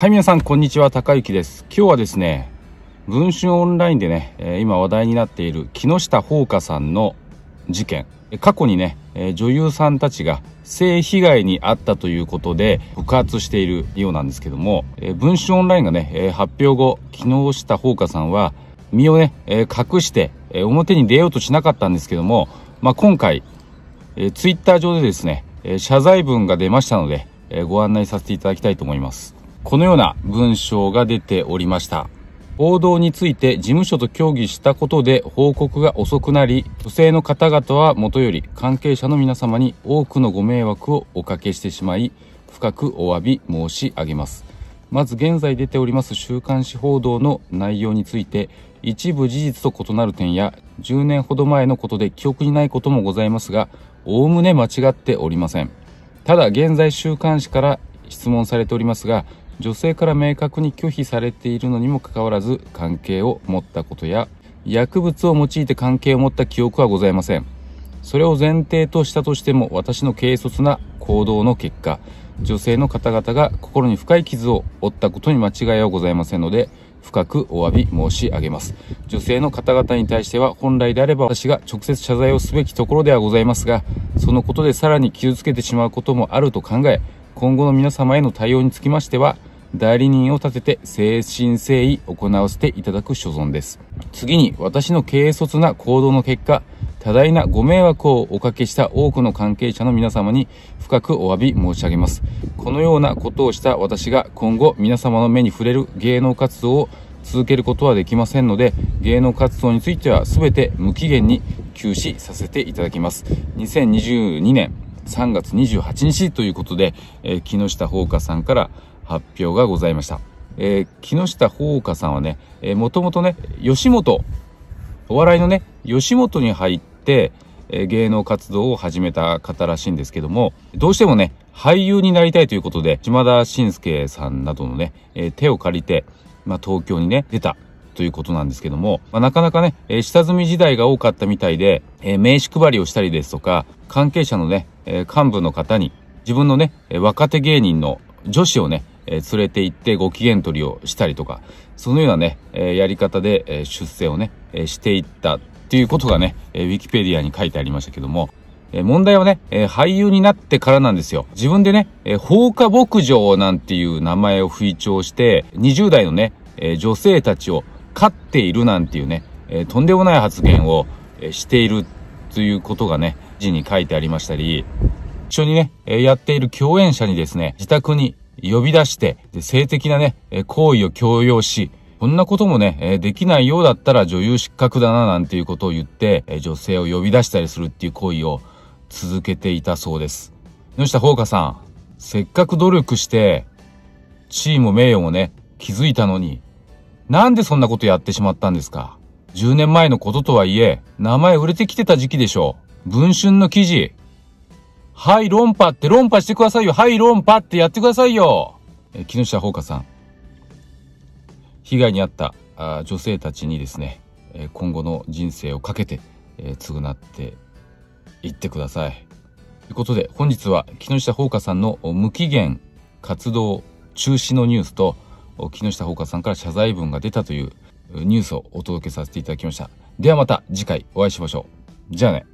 はい、皆さん、こんにちは。高幸です。今日はですね、文春オンラインでね、今話題になっている木下ほうかさんの事件。過去にね、女優さんたちが性被害に遭ったということで告発しているようなんですけども、文春オンラインがね、発表後、木下ほうかさんは身をね、隠して、表に出ようとしなかったんですけども、まあ、今回、ツイッター上でですね、謝罪文が出ましたので、ご案内させていただきたいと思います。このような文章が出ておりました。報道について事務所と協議したことで報告が遅くなり、女性の方々はもとより関係者の皆様に多くのご迷惑をおかけしてしまい、深くお詫び申し上げます。まず現在出ております週刊誌報道の内容について、一部事実と異なる点や、10年ほど前のことで記憶にないこともございますが、おおむね間違っておりません。ただ現在週刊誌から質問されておりますが、女性から明確に拒否されているのにもかかわらず関係を持ったことや薬物を用いて関係を持った記憶はございませんそれを前提としたとしても私の軽率な行動の結果女性の方々が心に深い傷を負ったことに間違いはございませんので深くお詫び申し上げます女性の方々に対しては本来であれば私が直接謝罪をすべきところではございますがそのことでさらに傷つけてしまうこともあると考え今後の皆様への対応につきましては代理人を立てて誠心誠意行わせていただく所存です。次に私の軽率な行動の結果、多大なご迷惑をおかけした多くの関係者の皆様に深くお詫び申し上げます。このようなことをした私が今後皆様の目に触れる芸能活動を続けることはできませんので、芸能活動については全て無期限に休止させていただきます。2022年3月28日ということで、えー、木下ほうさんから、発表がございました。えー、木下ほうかさんはね、えもともとね、吉本、お笑いのね、吉本に入って、えー、芸能活動を始めた方らしいんですけども、どうしてもね、俳優になりたいということで、島田紳介さんなどのね、えー、手を借りて、まあ、東京にね、出たということなんですけども、まあ、なかなかね、えー、下積み時代が多かったみたいで、えー、名刺配りをしたりですとか、関係者のね、えー、幹部の方に、自分のね、若手芸人の女子をね、え連れて行ってご機嫌取りをしたりとか、そのようなね、えやり方で、え出世をね、えしていったっていうことがね、えー、ウィキペディアに書いてありましたけども、え問題はね、え俳優になってからなんですよ。自分でね、え放火牧場なんていう名前を吹聴して、20代のね、え女性たちを飼っているなんていうね、えとんでもない発言を、えしているということがね、字に書いてありましたり、一緒にね、えやっている共演者にですね、自宅に呼び出して、で性的なね、行為を強要し、こんなこともね、えできないようだったら女優失格だななんていうことを言って、え女性を呼び出したりするっていう行為を続けていたそうです。野下ほうかさん、せっかく努力して、地位も名誉もね、気づいたのに、なんでそんなことやってしまったんですか ?10 年前のこととはいえ、名前売れてきてた時期でしょう。文春の記事、はい、論破って、論破してくださいよ。はい、論破ってやってくださいよ。え木下ほうかさん。被害に遭ったあ女性たちにですね、え今後の人生をかけて、え償っていってください。ということで、本日は木下ほうかさんの無期限活動中止のニュースと、木下ほうかさんから謝罪文が出たというニュースをお届けさせていただきました。ではまた次回お会いしましょう。じゃあね。